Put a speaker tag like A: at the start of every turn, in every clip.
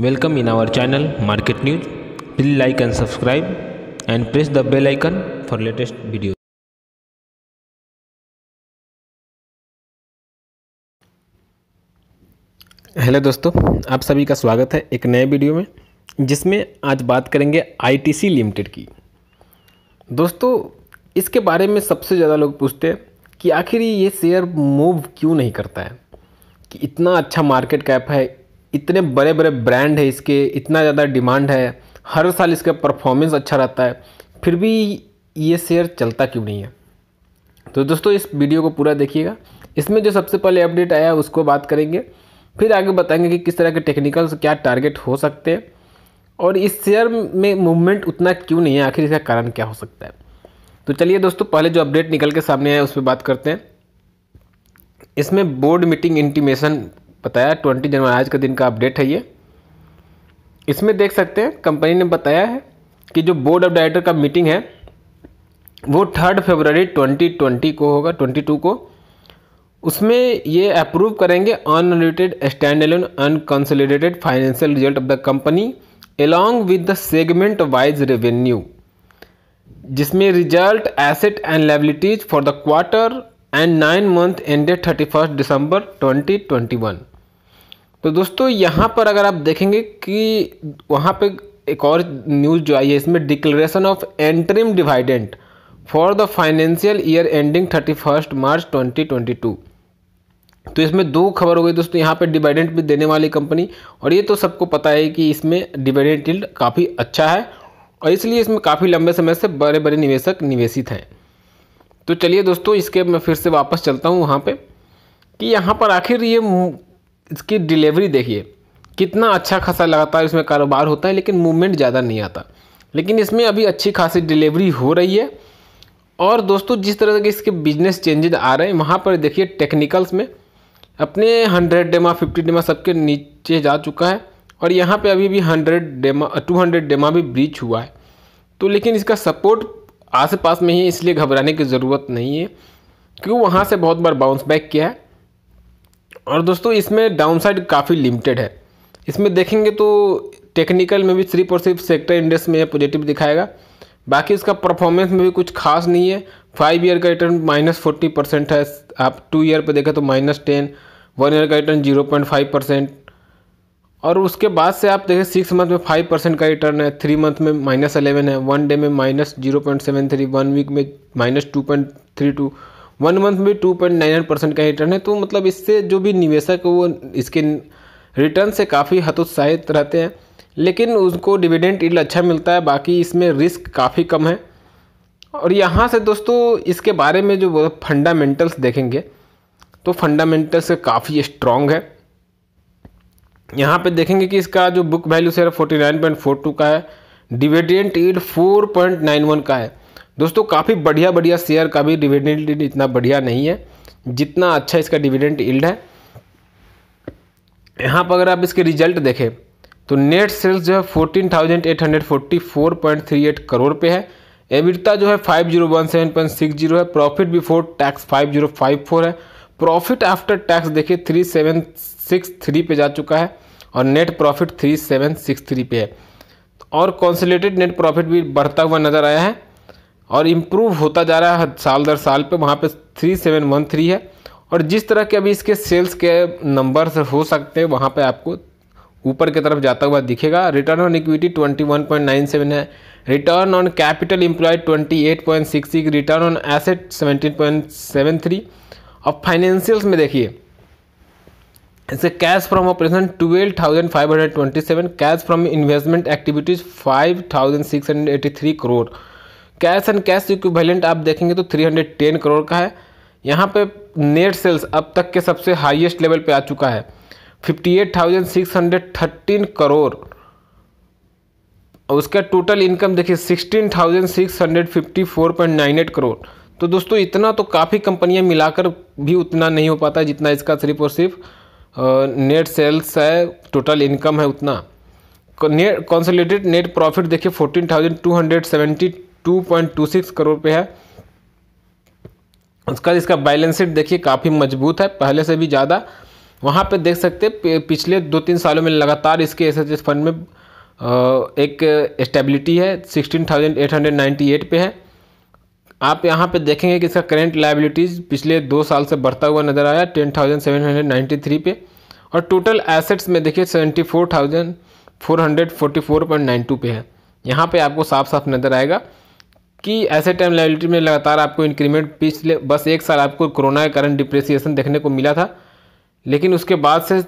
A: Welcome in our channel Market News. Please like and subscribe and press the bell icon for latest videos. Hello दोस्तों आप सभी का स्वागत है एक नए वीडियो में जिसमें आज बात करेंगे आईटीसी लिमिटेड की दोस्तों इसके बारे में सबसे ज़्यादा लोग पूछते हैं कि आखिर ये शेयर मूव क्यों नहीं करता है कि इतना अच्छा मार्केट कैप है इतने बड़े बड़े ब्रांड है इसके इतना ज़्यादा डिमांड है हर साल इसका परफॉर्मेंस अच्छा रहता है फिर भी ये शेयर चलता क्यों नहीं है तो दोस्तों इस वीडियो को पूरा देखिएगा इसमें जो सबसे पहले अपडेट आया उसको बात करेंगे फिर आगे बताएंगे कि किस तरह के टेक्निकल क्या टारगेट हो सकते हैं और इस शेयर में मूवमेंट उतना क्यों नहीं है आखिर इसका कारण क्या हो सकता है तो चलिए दोस्तों पहले जो अपडेट निकल के सामने आया उस पर बात करते हैं इसमें बोर्ड मीटिंग इंटीमेशन बताया ट्वेंटी जनवरी आज का दिन का अपडेट है ये इसमें देख सकते हैं कंपनी ने बताया है कि जो बोर्ड ऑफ डायरेक्टर का मीटिंग है वो थर्ड फरवरी 2020 को होगा 22 को उसमें ये अप्रूव करेंगे unlimited stand alone unconsolidated financial result of the company along with the segment wise revenue जिसमें result asset and liabilities for the quarter and nine month ended thirty first December twenty twenty one तो दोस्तों यहाँ पर अगर आप देखेंगे कि वहाँ पे एक और न्यूज़ जो आई है इसमें declaration of interim dividend for the financial year ending thirty first March twenty twenty two तो इसमें दो खबर हो गई दोस्तों यहाँ पे डिवाइडेंट भी देने वाली कंपनी और ये तो सबको पता है कि इसमें डिवाइडेंट इल्ड काफ़ी अच्छा है और इसलिए इसमें काफ़ी लंबे समय से बड़े बड़े निवेशक निवेशित हैं तो चलिए दोस्तों इसके मैं फिर से वापस चलता हूँ वहाँ पर कि यहाँ पर आखिर ये इसकी डिलीवरी देखिए कितना अच्छा खासा लगातार इसमें कारोबार होता है लेकिन मूवमेंट ज़्यादा नहीं आता लेकिन इसमें अभी अच्छी खासी डिलीवरी हो रही है और दोस्तों जिस तरह के इसके बिजनेस चेंजेज आ रहे हैं वहाँ पर देखिए टेक्निकल्स में अपने हंड्रेड डेमा फिफ्टी डेमा सबके नीचे जा चुका है और यहाँ पे अभी भी हंड्रेड डेमा टू हंड्रेड डेमा भी ब्रीच हुआ है तो लेकिन इसका सपोर्ट आस पास में ही इसलिए घबराने की ज़रूरत नहीं है क्यों वहाँ से बहुत बार बाउंस बैक किया है और दोस्तों इसमें डाउनसाइड काफ़ी लिमिटेड है इसमें देखेंगे तो टेक्निकल में भी सिर्फ और सिर्फ सेक्टर इंडेक्स में यह पॉजिटिव दिखाएगा बाकी इसका परफॉर्मेंस में भी कुछ खास नहीं है फाइव ईयर का रिटर्न माइनस फोर्टी परसेंट है आप टू ईयर पर देखें तो माइनस टेन वन ईयर का return zero point five percent और उसके बाद से आप देखें सिक्स मंथ में फाइव परसेंट का रिटर्न है थ्री मंथ में माइनस अलेवन है वन डे में minus zero point seven three one week में minus two point three two one month में two point nine nine percent का रिटर्न है तो मतलब इससे जो भी निवेशक वो इसके रिटर्न से काफ़ी हतोत्साहित रहते हैं लेकिन उसको डिविडेंड इल अच्छा मिलता है बाकी इसमें रिस्क काफ़ी कम है और यहाँ से दोस्तों इसके बारे में जो फंडामेंटल्स देखेंगे तो फंडामेंटल्स काफ़ी स्ट्रॉन्ग है यहाँ पे देखेंगे कि इसका जो book value sir forty nine point four two का है dividend yield four point nine one का है दोस्तों काफ़ी बढ़िया बढ़िया शेयर का भी डिविडेंट इतना बढ़िया नहीं है जितना अच्छा इसका डिविडेंट इल्ड है यहाँ पर अगर आप इसके रिजल्ट देखें तो नेट सेल्स जो है fourteen thousand eight hundred forty four point three eight crore पे है एबिटता जो है five zero one seven point six zero है profit before tax five zero five four है प्रॉफिट आफ्टर टैक्स देखिए थ्री सेवन सिक्स थ्री पे जा चुका है और net profit three seven six three पे है और कॉन्सलेटेड नेट प्रॉफिट भी बढ़ता हुआ नज़र आया है और इम्प्रूव होता जा रहा है साल दर साल पे वहाँ पे थ्री सेवन वन थ्री है और जिस तरह के अभी इसके सेल्स के नंबर हो सकते हैं वहाँ पे आपको ऊपर की तरफ जाता हुआ दिखेगा return on equity twenty one point nine seven है return on capital employ twenty eight point six six return on asset seventeen point seven three और फाइनेंशियल्स में देखिए इसे cash from operation twelve thousand five hundred twenty seven cash from investment activities five thousand six hundred eighty three crore cash and cash equivalent आप देखेंगे तो 310 करोड़ का है यहाँ पे नेट सेल्स अब तक के सबसे हाईएस्ट लेवल पे आ चुका है 58,613 करोड़ उसका टोटल इनकम देखिए 16,654.98 करोड़ तो दोस्तों इतना तो काफ़ी कंपनियाँ मिलाकर भी उतना नहीं हो पाता जितना इसका सिर्फ और सिर्फ नेट सेल्स है टोटल इनकम है उतना नेट कॉन्सोलेटेड नेट प्रॉफिट देखिए सेवेंटी 2.26 करोड़ पे है उसका इसका बैलेंस शीट देखिए काफ़ी मजबूत है पहले से भी ज़्यादा वहाँ पे देख सकते पिछले दो तीन सालों में लगातार इसके एस फंड में एक स्टेबिलिटी है 16,898 पे है आप यहाँ पे देखेंगे कि इसका करेंट लाइबिलिटीज़ पिछले दो साल से बढ़ता हुआ नज़र आया 10,793 पे और टोटल एसेट्स में देखिए 74,444.92 पे है यहाँ पे आपको साफ साफ नज़र आएगा कि ऐसे टाइम लाइबिलिटी में लगातार आपको इंक्रीमेंट पिछले बस एक साल आपको कोरोना के कारण डिप्रेसिएशन देखने को मिला था लेकिन उसके बाद से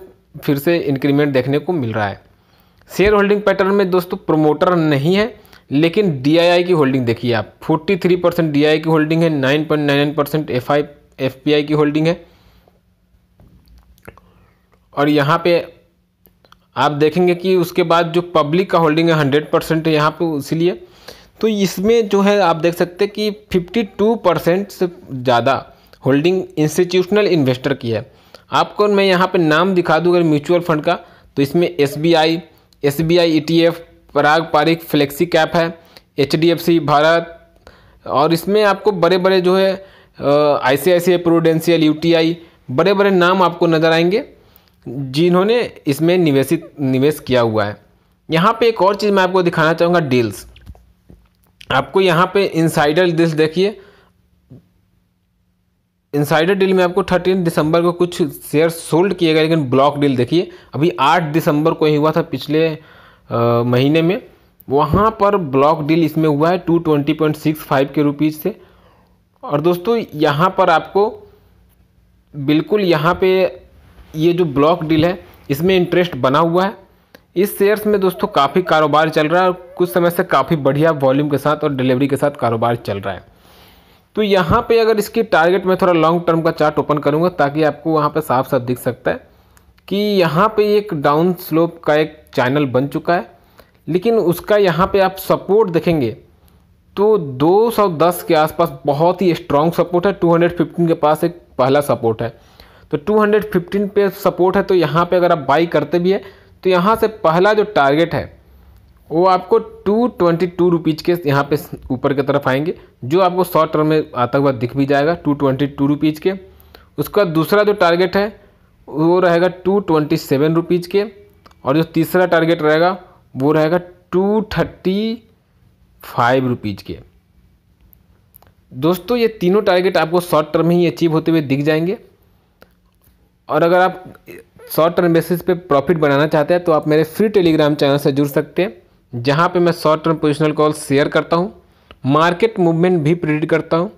A: फिर से इंक्रीमेंट देखने को मिल रहा है शेयर होल्डिंग पैटर्न में दोस्तों प्रोमोटर नहीं है लेकिन डी की होल्डिंग देखिए आप थ्री परसेंट डी की होल्डिंग है nine percent F I F P I की होल्डिंग है और यहाँ पे आप देखेंगे कि उसके बाद जो पब्लिक का होल्डिंग है 100 परसेंट है यहाँ पर इसीलिए तो इसमें जो है आप देख सकते कि 52 परसेंट से ज़्यादा होल्डिंग इंस्टीट्यूशनल इन्वेस्टर की है आपको मैं यहाँ पे नाम दिखा दूँ अगर म्यूचुअल फंड का तो इसमें S B I S B I E T F Parag Parikh flexi cap है H D F C Bharat और इसमें आपको बड़े बड़े जो है I C I C I Prudential U T I बड़े बड़े नाम आपको नज़र आएंगे जिन्होंने इसमें निवेशित निवेश किया हुआ है यहाँ पे एक और चीज़ मैं आपको दिखाना चाहूँगा डील्स आपको यहाँ पे इनसाइडर डील देखिए इनसाइडर डील में आपको थर्टीन दिसंबर को कुछ शेयर सोल्ड किए गए लेकिन ब्लॉक डील देखिए अभी आठ दिसंबर को ही हुआ था पिछले आ, महीने में वहाँ पर ब्लॉक डील इसमें हुआ है two twenty point six five के रुपीज़ से और दोस्तों यहाँ पर आपको बिल्कुल यहाँ पे ये जो ब्लॉक डील है इसमें इंटरेस्ट बना हुआ है इस शेयर्स में दोस्तों काफ़ी कारोबार चल रहा है और कुछ समय से काफ़ी बढ़िया वॉल्यूम के साथ और डिलीवरी के साथ कारोबार चल रहा है तो यहाँ पे अगर इसकी टारगेट में थोड़ा लॉन्ग टर्म का चार्ट ओपन करूँगा ताकि आपको वहाँ पे साफ साफ दिख सकता है कि यहाँ पे एक डाउन स्लोप का एक चैनल बन चुका है लेकिन उसका यहाँ पर आप सपोर्ट देखेंगे तो दो के आसपास बहुत ही स्ट्रॉन्ग सपोर्ट है टू के पास एक पहला सपोर्ट है तो टू पे सपोर्ट है तो यहाँ पर अगर आप बाई करते भी है तो यहाँ से पहला जो टारगेट है वो आपको टू ट्वेंटी टू रुपीज़ के यहाँ पे ऊपर की तरफ आएंगे जो आपको शॉर्ट टर्म में आता हुआ दिख भी जाएगा टू ट्वेंटी टू रुपीज़ के उसका दूसरा जो टारगेट है वो रहेगा टू ट्वेंटी सेवन रुपीज़ के और जो तीसरा टारगेट रहेगा वो रहेगा टू थर्टी फाइव रुपीज़ के दोस्तों ये तीनों टारगेट आपको शॉर्ट टर्म में ही अचीव होते हुए दिख जाएंगे और अगर आप शॉर्ट टर्म बेसिस पे प्रॉफिट बनाना चाहते हैं तो आप मेरे फ्री टेलीग्राम चैनल से जुड़ सकते हैं जहाँ पे मैं short term positional call share करता हूँ मार्केट मूवमेंट भी प्रिडिक्ट करता हूँ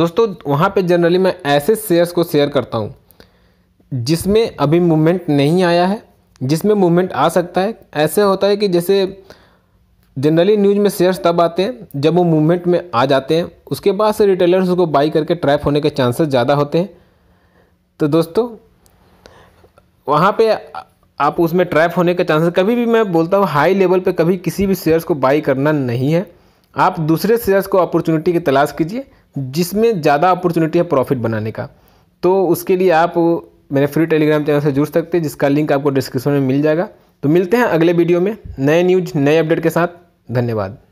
A: दोस्तों वहाँ पे जनरली मैं ऐसे शेयर्स को शेयर करता हूँ जिसमें अभी मूवमेंट नहीं आया है जिसमें मूवमेंट आ सकता है ऐसे होता है कि जैसे जनरली न्यूज़ में शेयर्स तब आते हैं जब वो मूवमेंट में आ जाते हैं उसके बाद से रिटेलर्स उसको बाई करके ट्रैप होने के चांसेस ज़्यादा होते हैं तो दोस्तों वहाँ पे आप उसमें ट्रैप होने के चांसेस कभी भी मैं बोलता हूँ हाई लेवल पे कभी किसी भी शेयर्स को बाई करना नहीं है आप दूसरे शेयर्स को अपॉर्चुनिटी की तलाश कीजिए जिसमें ज़्यादा अपॉर्चुनिटी है प्रॉफिट बनाने का तो उसके लिए आप मेरे फ्री टेलीग्राम चैनल से जुड़ सकते हैं जिसका लिंक आपको डिस्क्रिप्शन में मिल जाएगा तो मिलते हैं अगले वीडियो में नए न्यूज नए अपडेट के साथ धन्यवाद